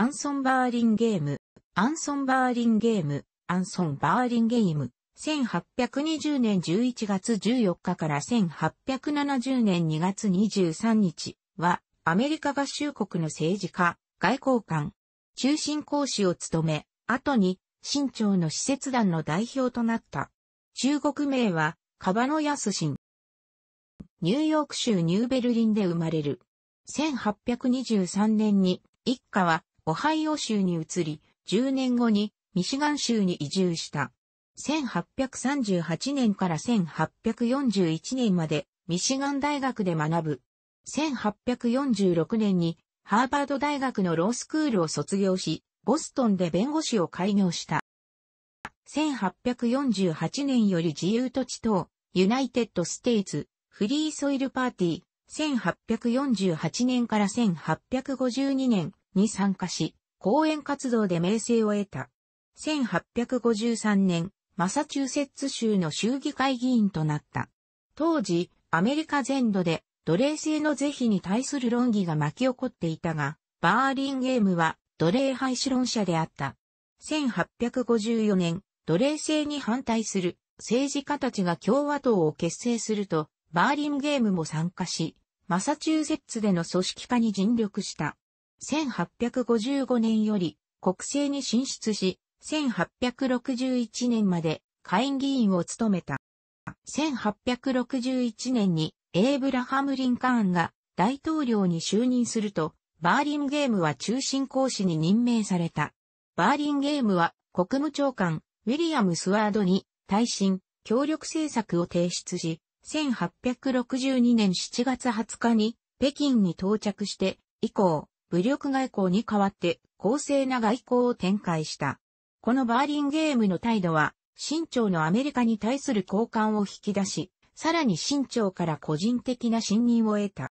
アンソン・バーリンゲーム、アンソン・バーリンゲーム、アンソン・バーリンゲーム、1820年11月14日から1870年2月23日は、アメリカ合衆国の政治家、外交官、中心講師を務め、後に、新朝の施設団の代表となった。中国名は、カバノヤスシン。ニューヨーク州ニューベルリンで生まれる。1823年に、一家はオハイオ州に移り、10年後にミシガン州に移住した。1838年から1841年までミシガン大学で学ぶ。1846年にハーバード大学のロースクールを卒業し、ボストンで弁護士を開業した。1848年より自由土地等、ユナイテッドステイツ、フリーソイルパーティー、1848年から1852年、に参加し、講演活動で名声を得た。1853年、マサチューセッツ州の州議会議員となった。当時、アメリカ全土で奴隷制の是非に対する論議が巻き起こっていたが、バーリンゲームは奴隷廃止論者であった。1854年、奴隷制に反対する政治家たちが共和党を結成すると、バーリンゲームも参加し、マサチューセッツでの組織化に尽力した。1855年より国政に進出し、1861年まで下院議員を務めた。1861年にエイブラハム・リンカーンが大統領に就任すると、バーリンゲームは中心講師に任命された。バーリンゲームは国務長官ウィリアム・スワードに耐震、協力政策を提出し、1862年7月20日に北京に到着して以降、武力外交に代わって公正な外交を展開した。このバーリンゲームの態度は、新朝のアメリカに対する好感を引き出し、さらに新朝から個人的な信任を得た。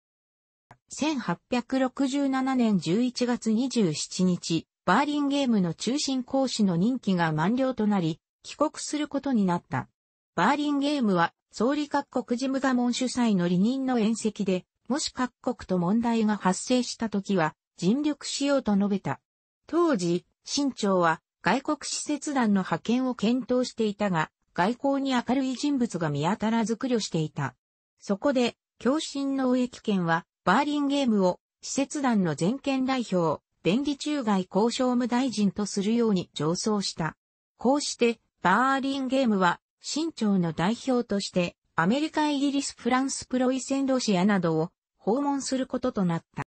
1867年11月27日、バーリンゲームの中心講師の任期が満了となり、帰国することになった。バーリンゲームは、総理各国事務我門主催の離任の宴席で、もし各国と問題が発生した時は、尽力しようと述べた。当時、新庁は外国使節団の派遣を検討していたが、外交に明るい人物が見当たらず苦慮していた。そこで、共振の木県は、バーリンゲームを、使節団の全権代表、便利中外交渉務大臣とするように上奏した。こうして、バーリンゲームは、新朝の代表として、アメリカ、イギリス、フランス、プロイセン、ロシアなどを訪問することとなった。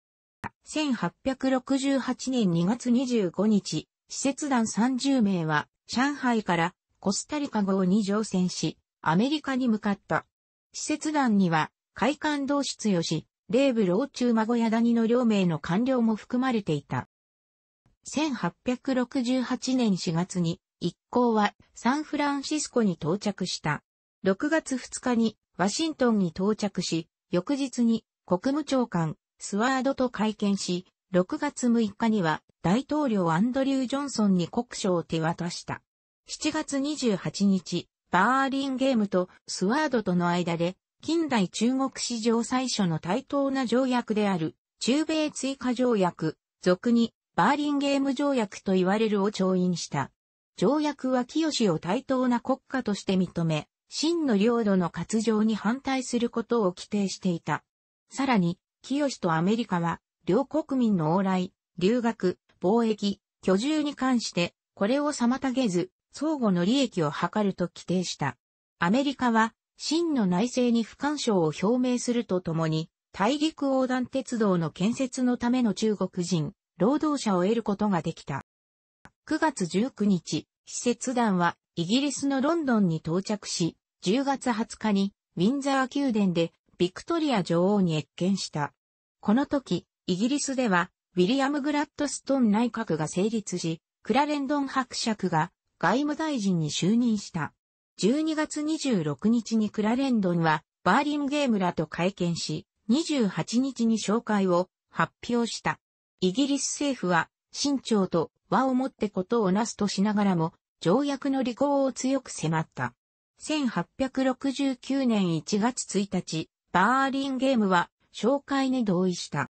1868年2月25日、施設団30名は、上海からコスタリカ号に乗船し、アメリカに向かった。施設団には、海艦同室吉、レーブ老中孫屋谷の両名の官僚も含まれていた。1868年4月に、一行はサンフランシスコに到着した。6月2日にワシントンに到着し、翌日に国務長官、スワードと会見し、6月6日には大統領アンドリュー・ジョンソンに国書を手渡した。7月28日、バーリンゲームとスワードとの間で、近代中国史上最初の対等な条約である、中米追加条約、俗にバーリンゲーム条約と言われるを調印した。条約は清を対等な国家として認め、真の領土の割譲に反対することを規定していた。さらに、清とアメリカは、両国民の往来、留学、貿易、居住に関して、これを妨げず、相互の利益を図ると規定した。アメリカは、真の内政に不干渉を表明するとともに、大陸横断鉄道の建設のための中国人、労働者を得ることができた。9月19日、施設団はイギリスのロンドンに到着し、10月20日にウィンザー宮殿でビクトリア女王に謁見した。この時、イギリスでは、ウィリアム・グラッドストン内閣が成立し、クラレンドン伯爵が外務大臣に就任した。12月26日にクラレンドンは、バーリンゲームらと会見し、28日に紹介を発表した。イギリス政府は、慎朝と和をもってことをなすとしながらも、条約の履行を強く迫った。1869年1月1日、バーリンゲームは紹介に同意した。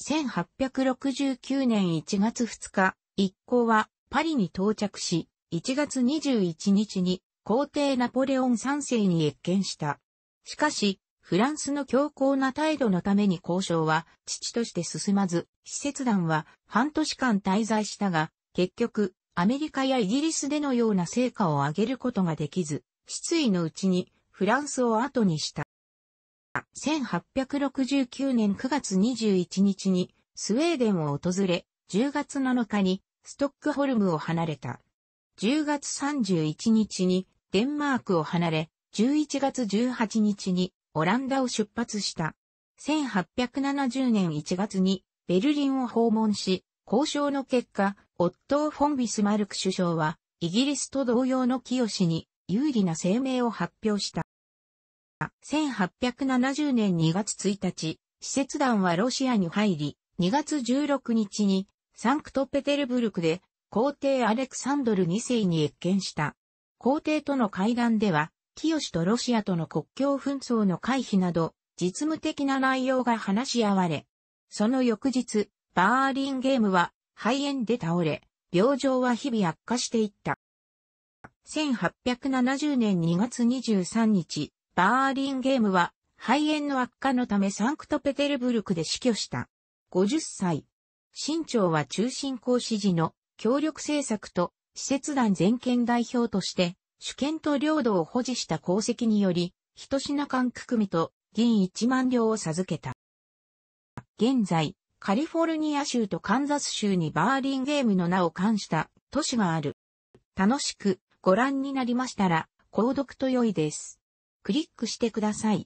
1869年1月2日、一行はパリに到着し、1月21日に皇帝ナポレオン3世に謁見した。しかし、フランスの強硬な態度のために交渉は父として進まず、使節団は半年間滞在したが、結局、アメリカやイギリスでのような成果を上げることができず、失意のうちにフランスを後にした。1869年9月21日にスウェーデンを訪れ、10月7日にストックホルムを離れた。10月31日にデンマークを離れ、11月18日にオランダを出発した。1870年1月にベルリンを訪問し、交渉の結果、オットー・フォン・ビスマルク首相は、イギリスと同様の清に有利な声明を発表した。1870年2月1日、使節団はロシアに入り、2月16日にサンクトペテルブルクで皇帝アレクサンドル2世に越見した。皇帝との会談では、清とロシアとの国境紛争の回避など、実務的な内容が話し合われ、その翌日、バーリンゲームは肺炎で倒れ、病状は日々悪化していった。1870年2月23日、バーリンゲームは肺炎の悪化のためサンクトペテルブルクで死去した。50歳。新長は中心公支持の協力政策と施設団全権代表として主権と領土を保持した功績により、一品間区みと銀1万両を授けた。現在、カリフォルニア州とカンザス州にバーリンゲームの名を冠した都市がある。楽しくご覧になりましたら、購読と良いです。クリックしてください。